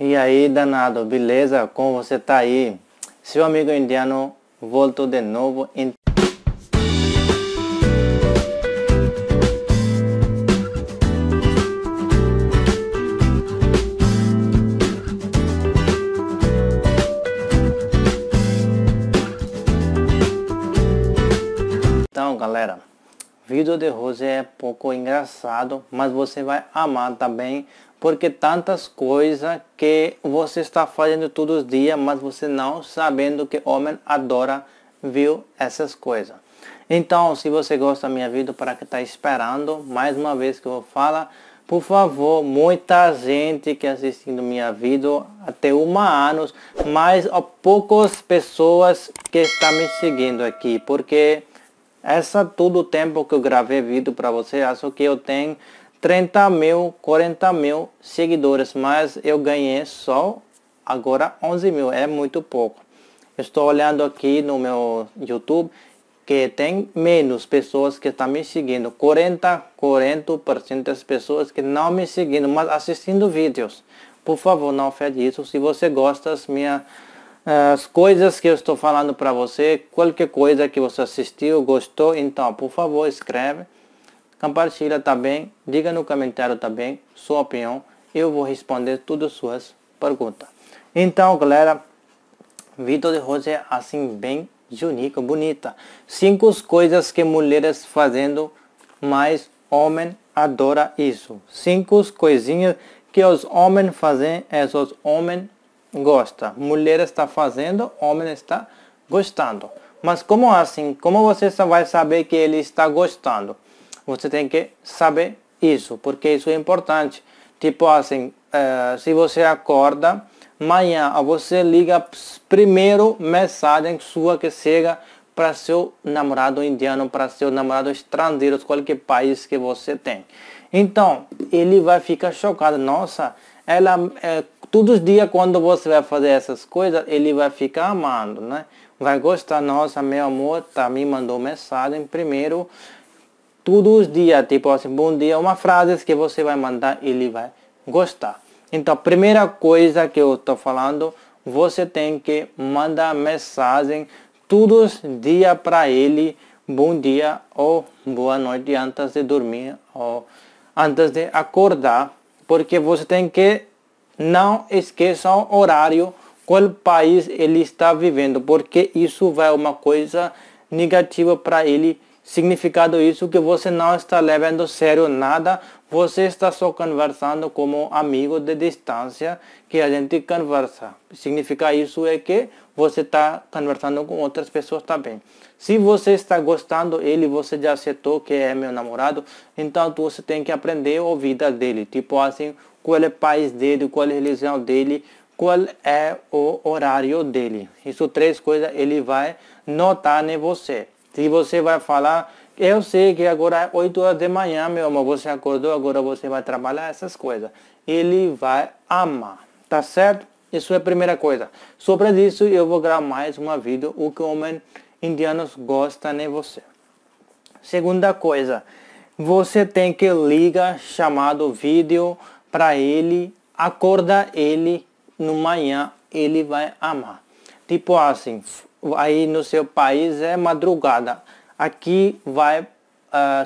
E aí, danado, beleza? Como você tá aí? Seu amigo indiano voltou de novo. Em... Então, galera, vídeo de hoje é pouco engraçado, mas você vai amar também porque tantas coisas que você está fazendo todos os dias, mas você não sabendo que homem adora viu essas coisas. Então, se você gosta da minha vida, para que está esperando, mais uma vez que eu vou falar, por favor, muita gente que assistindo minha vida até uma anos, mas há poucas pessoas que estão me seguindo aqui, porque essa todo o tempo que eu gravei vídeo para você, acho que eu tenho 30 mil, 40 mil seguidores, mas eu ganhei só agora 11 mil, é muito pouco. Estou olhando aqui no meu YouTube que tem menos pessoas que estão tá me seguindo, 40, 40% das pessoas que não me seguindo, mas assistindo vídeos. Por favor, não fede isso. Se você gosta das minhas as coisas que eu estou falando para você, qualquer coisa que você assistiu, gostou, então, por favor, escreve. Compartilha também, diga no comentário também sua opinião. Eu vou responder todas as suas perguntas. Então, galera, Vitor de hoje é assim bem única, bonita. Cinco coisas que mulheres fazendo, mas homem adora isso. Cinco coisinhas que os homens fazem, esses é, homens gostam. Mulheres está fazendo, homem está gostando. Mas como assim? Como você vai saber que ele está gostando? você tem que saber isso, porque isso é importante. Tipo assim, uh, se você acorda, amanhã você liga primeiro mensagem sua que chega para seu namorado indiano, para seu namorado estrangeiro, qualquer país que você tem. Então, ele vai ficar chocado. Nossa, ela é, todos os dias quando você vai fazer essas coisas, ele vai ficar amando, né? Vai gostar. Nossa, meu amor, tá me mandou mensagem primeiro todos os dias, tipo assim, bom dia, uma frase que você vai mandar ele vai gostar. Então, a primeira coisa que eu estou falando, você tem que mandar mensagem todos os dias para ele, bom dia ou boa noite antes de dormir ou antes de acordar, porque você tem que não esqueça o horário qual país ele está vivendo, porque isso vai uma coisa negativa para ele Significado isso que você não está levando sério nada, você está só conversando como amigo de distância que a gente conversa. Significa isso é que você está conversando com outras pessoas também. Se você está gostando ele, você já aceitou que é meu namorado, então você tem que aprender a vida dele. Tipo assim, qual é o país dele, qual é a religião dele, qual é o horário dele. Isso três coisas ele vai notar em você. Se você vai falar, eu sei que agora é 8 horas de manhã, meu amor, você acordou, agora você vai trabalhar essas coisas. Ele vai amar, tá certo? Isso é a primeira coisa. Sobre isso, eu vou gravar mais uma vídeo, o que homens indianos gostam em né, você. Segunda coisa, você tem que ligar chamado vídeo para ele, acorda ele no manhã, ele vai amar. Tipo assim, aí no seu país é madrugada. Aqui vai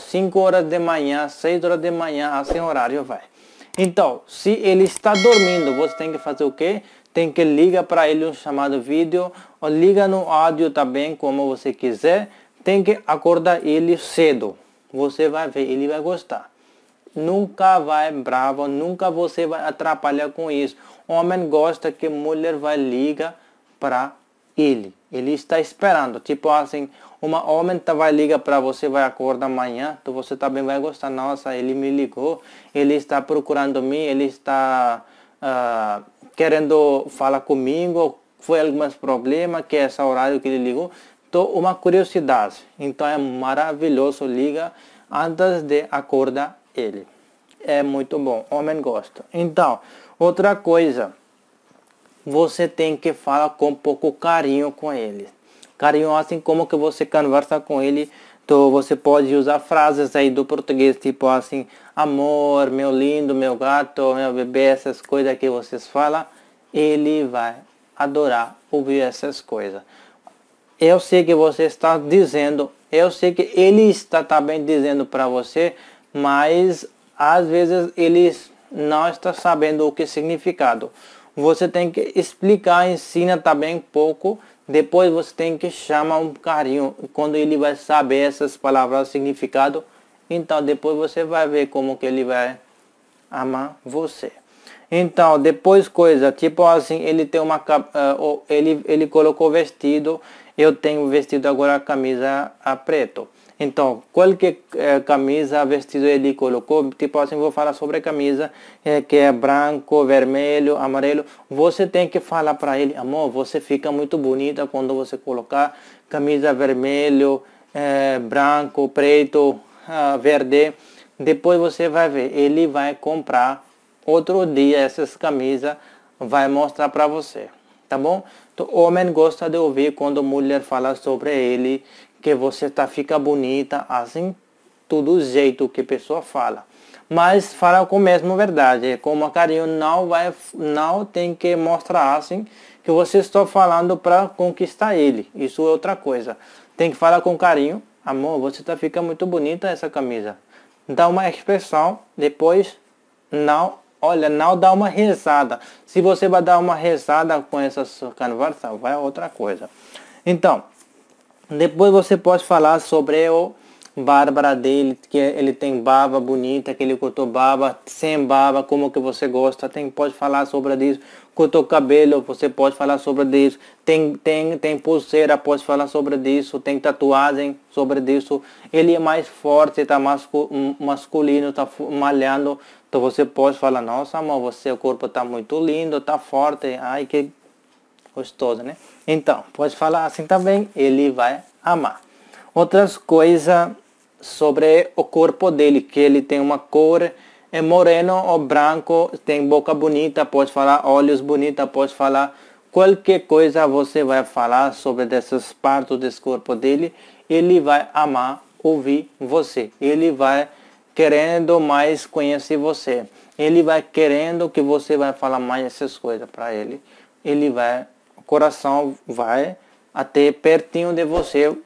5 uh, ah, horas de manhã, 6 horas de manhã, assim horário vai. Então, se ele está dormindo, você tem que fazer o quê? Tem que ligar para ele um chamado vídeo ou liga no áudio também, como você quiser. Tem que acordar ele cedo. Você vai ver, ele vai gostar. Nunca vai bravo, nunca você vai atrapalhar com isso. Homem gosta que mulher vai ligar para ele. Ele está esperando. Tipo assim, uma homem vai ligar para você, vai acordar amanhã, então você também vai gostar. Nossa, ele me ligou, ele está procurando mim, ele está uh, querendo falar comigo, foi algum problema que é esse horário que ele ligou. Então, uma curiosidade. Então, é maravilhoso, liga antes de acordar ele. É muito bom, homem gosta. Então, outra coisa você tem que falar com pouco carinho com ele. Carinho assim como que você conversa com ele, então você pode usar frases aí do português, tipo assim, amor, meu lindo, meu gato, meu bebê, essas coisas que vocês falam, ele vai adorar ouvir essas coisas. Eu sei que você está dizendo, eu sei que ele está também dizendo para você, mas às vezes eles não está sabendo o que significado você tem que explicar, ensina também pouco. Depois você tem que chamar um carinho. Quando ele vai saber essas palavras, significado, então depois você vai ver como que ele vai amar você. Então, depois coisa, tipo assim, ele tem uma eh, ele ele colocou vestido, eu tenho vestido agora a camisa a preto. Então, qualquer é, eh, camisa, vestido ele colocou, tipo assim, vou falar sobre a camisa é, que é branco, vermelho, amarelo. Você tem que falar para ele, amor, você fica muito bonita quando você colocar camisa vermelho, é, branco, preto, ah, verde. Depois você vai ver, ele vai comprar outro dia essas camisas, vai mostrar para você tá bom? Então, homem gosta de ouvir quando mulher fala sobre ele, que você tá fica bonita, assim, todo jeito que pessoa fala. Mas fala com é a mesma verdade, como carinho não vai, não tem que mostrar assim que você está falando para conquistar ele. Isso é outra coisa. Tem que falar com carinho, amor, você tá fica muito bonita essa camisa. Dá uma expressão, depois não Olha, não dá uma rezada. Se você vai dar uma rezada com essa conversa, vai outra coisa. Então, depois você pode falar sobre o Bárbara dele, que ele tem baba bonita, que ele cortou baba, sem baba. como que você gosta, tem, pode falar sobre isso, cortou cabelo, você pode falar sobre isso, tem, tem, tem pulseira, pode falar sobre isso, tem tatuagem sobre isso, ele é mais forte, tá masculino, está malhando, então você pode falar, nossa amor, você, o corpo está muito lindo, está forte, ai que gostoso, né? Então, pode falar assim também, ele vai amar. Outras coisas sobre o corpo dele, que ele tem uma cor é moreno ou branco, tem boca bonita, pode falar olhos bonita, pode falar qualquer coisa você vai falar sobre dessas partes desse corpo dele, ele vai amar ouvir você. Ele vai querendo mais conhecer você. Ele vai querendo que você vai falar mais essas coisas para ele. Ele vai, o coração vai até pertinho de você,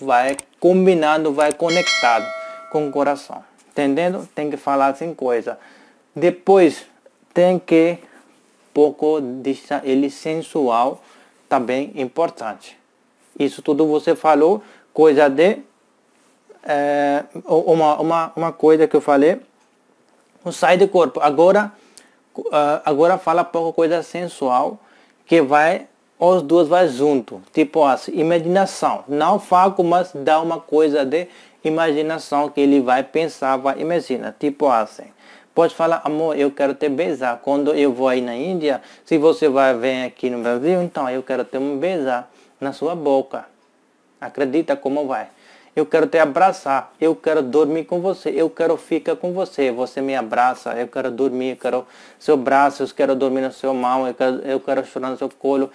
vai combinado, vai conectado com o coração. Entendendo? Tem que falar assim coisa. Depois tem que pouco deixar ele sensual, também importante. Isso tudo você falou, coisa de é, uma, uma, uma coisa que eu falei, não sai do corpo. Agora, ah, agora fala pouco coisa sensual que vai os dois vai junto, tipo assim, imaginação. Não faco, mas dá uma coisa de imaginação que ele vai pensar, vai imaginar, tipo assim. Pode falar, amor, eu quero te beijar. Quando eu vou aí na Índia, se você vai vem aqui no Brasil, então eu quero ter um beijar na sua boca. Acredita como vai eu quero te abraçar, eu quero dormir com você, eu quero ficar com você, você me abraça, eu quero dormir, eu quero seu braço, eu quero dormir no seu mão, eu quero, eu quero chorar no seu colo.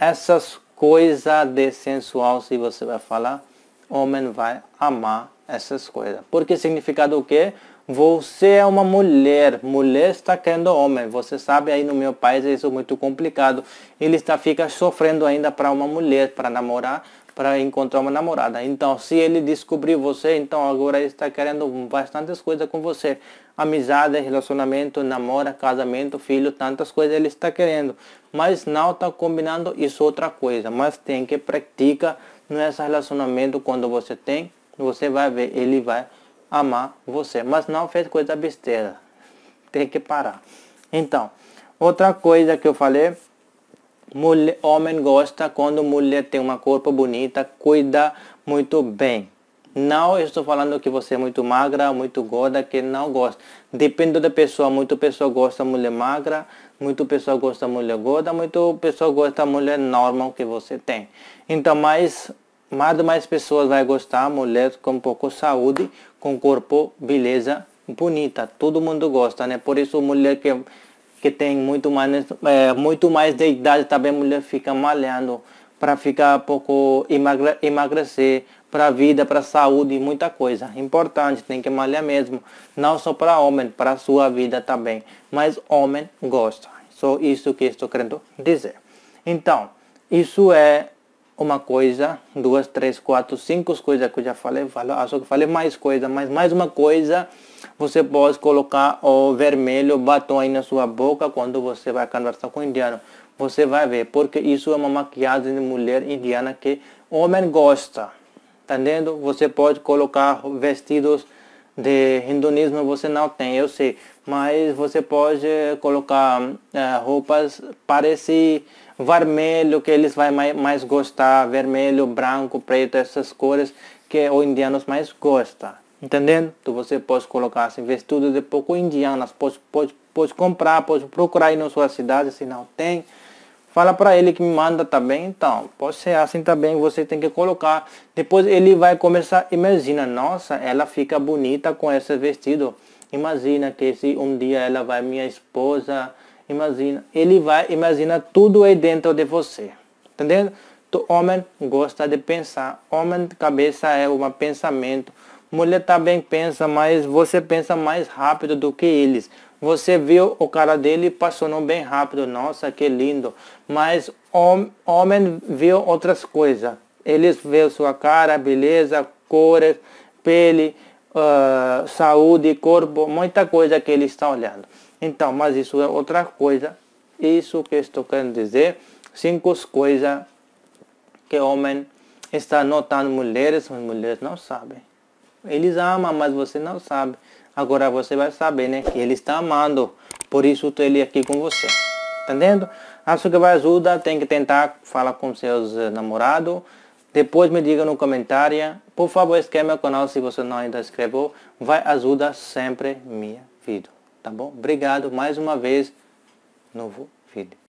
Essas coisas de sensual, se você vai falar, homem vai amar essas coisas. Porque significado o quê? Você é uma mulher, mulher está querendo homem. Você sabe aí no meu país é isso muito complicado. Ele está fica sofrendo ainda para uma mulher para namorar, para encontrar uma namorada. Então, se ele descobriu você, então agora ele está querendo bastantes coisas com você. Amizade, relacionamento, namoro, casamento, filho, tantas coisas ele está querendo. Mas não está combinando isso outra coisa. Mas tem que praticar nesse relacionamento quando você tem. Você vai ver, ele vai amar você. Mas não fez coisa besteira. Tem que parar. Então, outra coisa que eu falei mulher, homem gosta quando mulher tem uma corpo bonita, cuida muito bem. Não estou falando que você é muito magra, muito gorda, que não gosta. Depende da pessoa. Muito pessoa gosta mulher magra, muito pessoa gosta mulher gorda, muito pessoa gosta mulher normal que você tem. Então, mais mais mais pessoas vai gostar mulher com pouco saúde, com corpo beleza bonita. Todo mundo gosta, né? Por isso mulher que que tem muito mais, é, muito mais de idade, também a mulher fica malhando para ficar pouco emagre, emagrecer para a vida, para a saúde e muita coisa. Importante, tem que malhar mesmo, não só para homem, para sua vida também. Mas homem gosta. Só isso que estou querendo dizer. Então, isso é uma coisa, duas, três, quatro, cinco coisas que eu já falei, falo, acho que falei mais coisa, mas mais uma coisa, você pode colocar o vermelho batom aí na sua boca quando você vai conversar com o indiano. Você vai ver, porque isso é uma maquiagem de mulher indiana que homem gosta, tá entendendo? Você pode colocar vestidos de hinduísmo você não tem, eu sei, mas você pode colocar é, roupas parece vermelho que eles vai mais, mais gostar, vermelho, branco, preto, essas cores que os indianos mais gostam. Entendendo? Então você pode colocar assim, vestido de pouco indianas, pode, pode, pode comprar, pode procurar aí na sua cidade se não tem. Fala para ele que me manda, também tá Então, pode ser assim também, você tem que colocar. Depois ele vai começar, imagina, nossa, ela fica bonita com esse vestido. Imagina que se um dia ela vai minha esposa, imagina, ele vai, imagina tudo aí dentro de você. Entendendo? o homem gosta de pensar, homem de cabeça é um pensamento. Mulher também pensa, mas você pensa mais rápido do que eles. Você viu o cara dele passou bem rápido, nossa que lindo. Mas hom homem viu outras coisas. Eles vê sua cara, beleza, cores, pele, uh, saúde, corpo, muita coisa que ele está olhando. Então, mas isso é outra coisa. Isso que estou querendo dizer. Cinco coisas que homem está notando mulheres, mas mulheres não sabem. Eles amam, mas você não sabe. Agora você vai saber, né? Que ele está amando. Por isso estou ele aqui com você. Tá entendendo? Acho que vai ajudar. Tem que tentar falar com seus eh, namorados. Depois me diga no comentário. Por favor, inscreva meu canal se você não ainda inscreveu. Vai ajudar sempre minha vida. Tá bom? Obrigado mais uma vez. Novo vídeo.